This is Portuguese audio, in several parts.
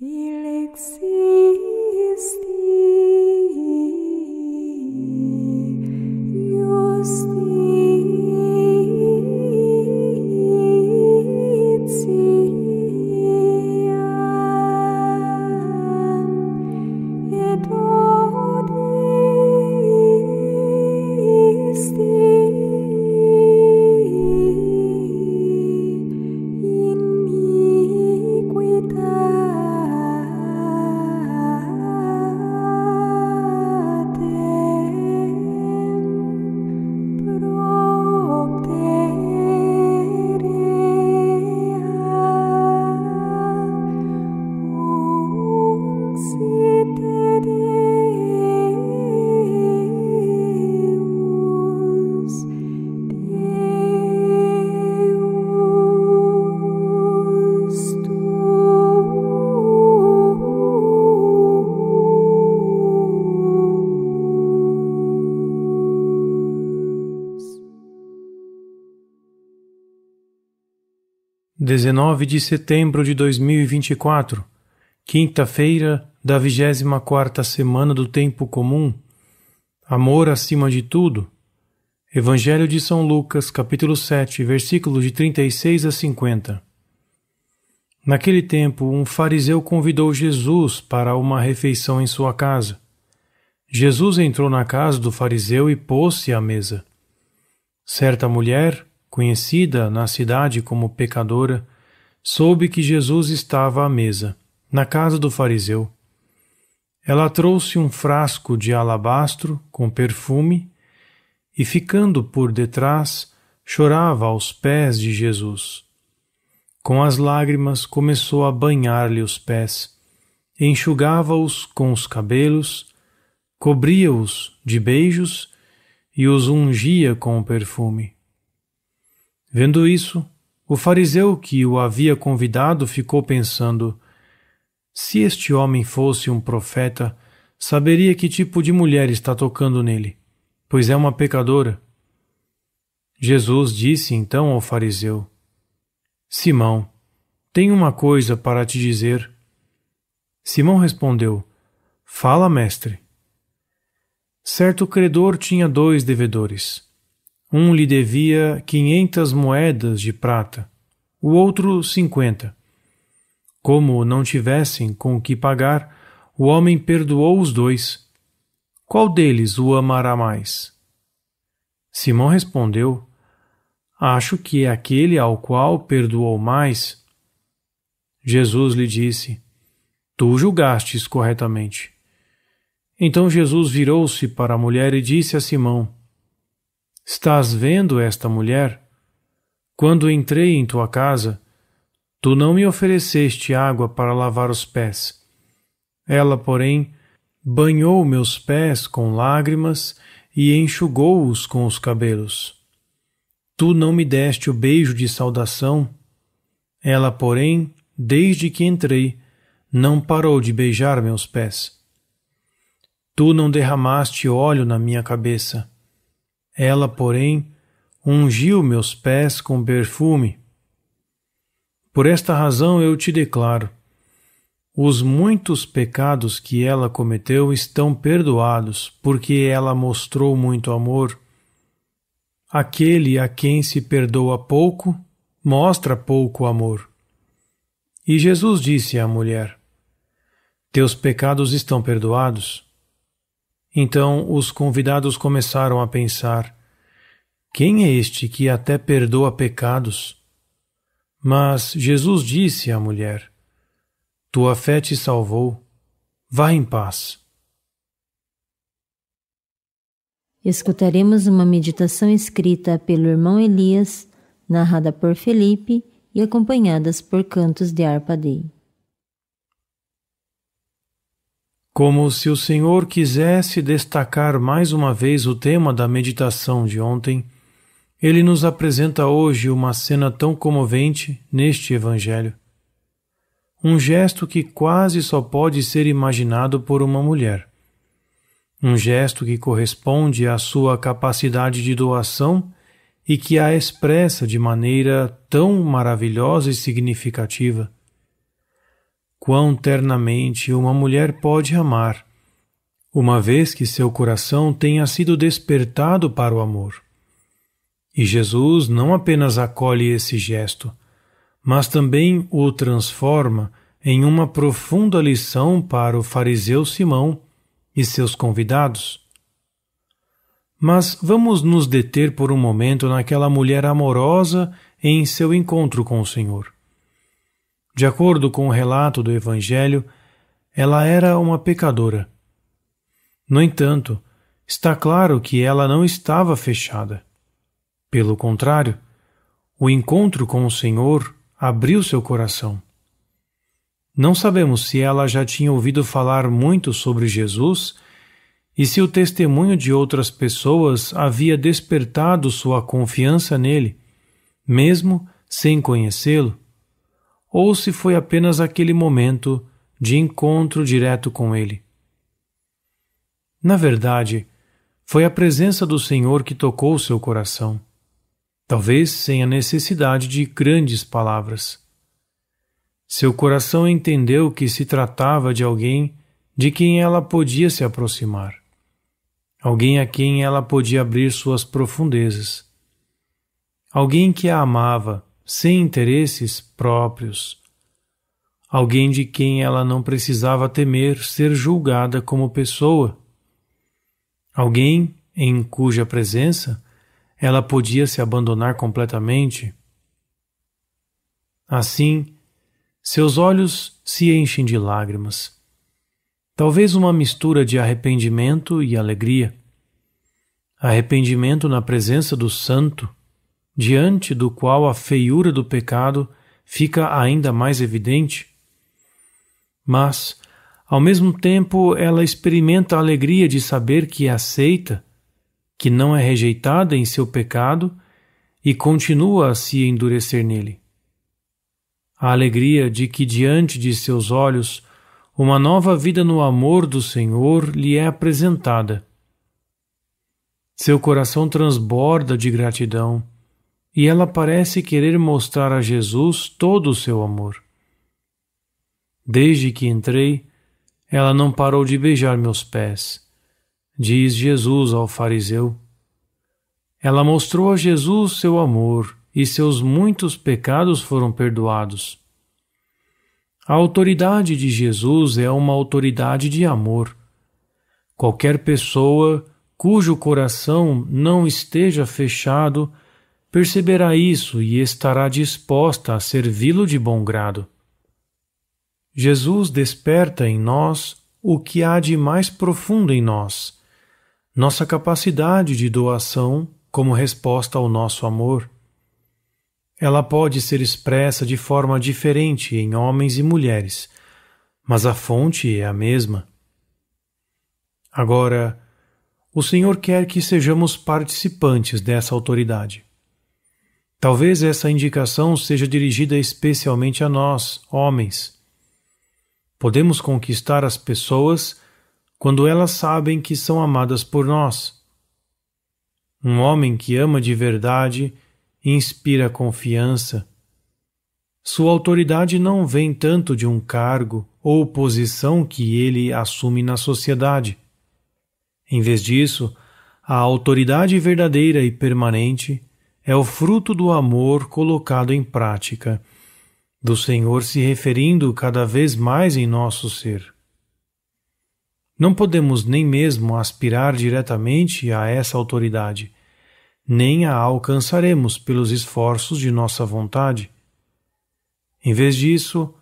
Dilek 19 de setembro de 2024, quinta-feira da 24 semana do tempo comum. Amor acima de tudo. Evangelho de São Lucas, capítulo 7, versículos de 36 a 50. Naquele tempo, um fariseu convidou Jesus para uma refeição em sua casa. Jesus entrou na casa do fariseu e pôs-se à mesa. Certa mulher, conhecida na cidade como pecadora, soube que Jesus estava à mesa, na casa do fariseu. Ela trouxe um frasco de alabastro com perfume e, ficando por detrás, chorava aos pés de Jesus. Com as lágrimas começou a banhar-lhe os pés, enxugava-os com os cabelos, cobria-os de beijos e os ungia com o perfume. Vendo isso, o fariseu que o havia convidado ficou pensando: se este homem fosse um profeta, saberia que tipo de mulher está tocando nele, pois é uma pecadora. Jesus disse então ao fariseu: Simão, tenho uma coisa para te dizer. Simão respondeu: Fala, mestre. Certo credor tinha dois devedores. Um lhe devia quinhentas moedas de prata, o outro cinquenta. Como não tivessem com o que pagar, o homem perdoou os dois. Qual deles o amará mais? Simão respondeu: Acho que é aquele ao qual perdoou mais. Jesus lhe disse: Tu julgastes corretamente. Então Jesus virou-se para a mulher e disse a Simão: Estás vendo esta mulher? Quando entrei em tua casa, tu não me ofereceste água para lavar os pés. Ela, porém, banhou meus pés com lágrimas e enxugou-os com os cabelos. Tu não me deste o beijo de saudação. Ela, porém, desde que entrei, não parou de beijar meus pés. Tu não derramaste óleo na minha cabeça. Ela, porém, ungiu meus pés com perfume. Por esta razão eu te declaro: os muitos pecados que ela cometeu estão perdoados, porque ela mostrou muito amor. Aquele a quem se perdoa pouco, mostra pouco amor. E Jesus disse à mulher: Teus pecados estão perdoados. Então os convidados começaram a pensar: Quem é este que até perdoa pecados? Mas Jesus disse à mulher: Tua fé te salvou. Vá em paz. Escutaremos uma meditação escrita pelo irmão Elias, narrada por Felipe e acompanhadas por cantos de Arpadei. Como se o Senhor quisesse destacar mais uma vez o tema da meditação de ontem, ele nos apresenta hoje uma cena tão comovente neste Evangelho. Um gesto que quase só pode ser imaginado por uma mulher. Um gesto que corresponde à sua capacidade de doação e que a expressa de maneira tão maravilhosa e significativa quão ternamente uma mulher pode amar, uma vez que seu coração tenha sido despertado para o amor. E Jesus não apenas acolhe esse gesto, mas também o transforma em uma profunda lição para o fariseu Simão e seus convidados. Mas vamos nos deter por um momento naquela mulher amorosa em seu encontro com o Senhor. De acordo com o relato do Evangelho, ela era uma pecadora. No entanto, está claro que ela não estava fechada. Pelo contrário, o encontro com o Senhor abriu seu coração. Não sabemos se ela já tinha ouvido falar muito sobre Jesus e se o testemunho de outras pessoas havia despertado sua confiança nele, mesmo sem conhecê-lo ou se foi apenas aquele momento de encontro direto com ele. Na verdade, foi a presença do Senhor que tocou seu coração, talvez sem a necessidade de grandes palavras. Seu coração entendeu que se tratava de alguém de quem ela podia se aproximar, alguém a quem ela podia abrir suas profundezas, alguém que a amava sem interesses próprios. Alguém de quem ela não precisava temer ser julgada como pessoa. Alguém em cuja presença ela podia se abandonar completamente. Assim, seus olhos se enchem de lágrimas. Talvez uma mistura de arrependimento e alegria. Arrependimento na presença do Santo diante do qual a feiura do pecado fica ainda mais evidente? Mas, ao mesmo tempo, ela experimenta a alegria de saber que é aceita, que não é rejeitada em seu pecado e continua a se endurecer nele. A alegria de que diante de seus olhos uma nova vida no amor do Senhor lhe é apresentada. Seu coração transborda de gratidão e ela parece querer mostrar a Jesus todo o seu amor. Desde que entrei, ela não parou de beijar meus pés, diz Jesus ao fariseu. Ela mostrou a Jesus seu amor e seus muitos pecados foram perdoados. A autoridade de Jesus é uma autoridade de amor. Qualquer pessoa cujo coração não esteja fechado perceberá isso e estará disposta a servi-lo de bom grado. Jesus desperta em nós o que há de mais profundo em nós, nossa capacidade de doação como resposta ao nosso amor. Ela pode ser expressa de forma diferente em homens e mulheres, mas a fonte é a mesma. Agora, o Senhor quer que sejamos participantes dessa autoridade. Talvez essa indicação seja dirigida especialmente a nós, homens. Podemos conquistar as pessoas quando elas sabem que são amadas por nós. Um homem que ama de verdade inspira confiança. Sua autoridade não vem tanto de um cargo ou posição que ele assume na sociedade. Em vez disso, a autoridade verdadeira e permanente é o fruto do amor colocado em prática, do Senhor se referindo cada vez mais em nosso ser. Não podemos nem mesmo aspirar diretamente a essa autoridade, nem a alcançaremos pelos esforços de nossa vontade. Em vez disso,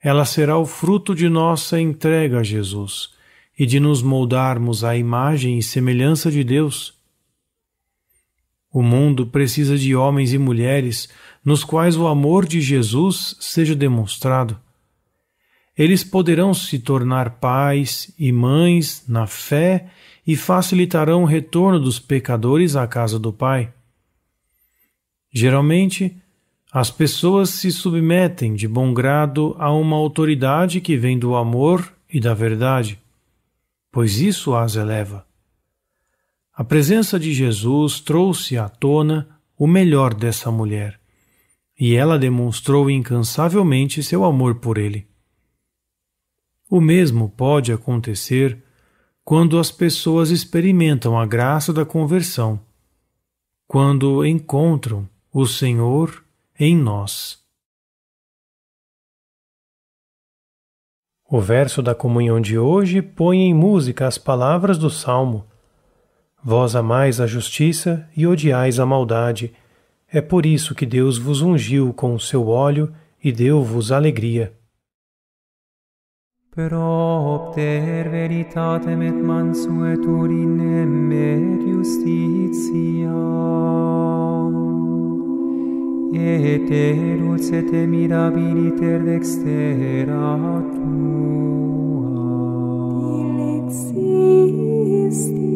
ela será o fruto de nossa entrega a Jesus e de nos moldarmos à imagem e semelhança de Deus, o mundo precisa de homens e mulheres nos quais o amor de Jesus seja demonstrado. Eles poderão se tornar pais e mães na fé e facilitarão o retorno dos pecadores à casa do Pai. Geralmente, as pessoas se submetem de bom grado a uma autoridade que vem do amor e da verdade, pois isso as eleva. A presença de Jesus trouxe à tona o melhor dessa mulher, e ela demonstrou incansavelmente seu amor por ele. O mesmo pode acontecer quando as pessoas experimentam a graça da conversão, quando encontram o Senhor em nós. O verso da comunhão de hoje põe em música as palavras do Salmo Vós amais a justiça e odiais a maldade. É por isso que Deus vos ungiu com o seu óleo e deu-vos alegria. Propter veritatem et mansuetudinem et justitiam, et te dulce te mirabiliter dextera tua. Dilexistim.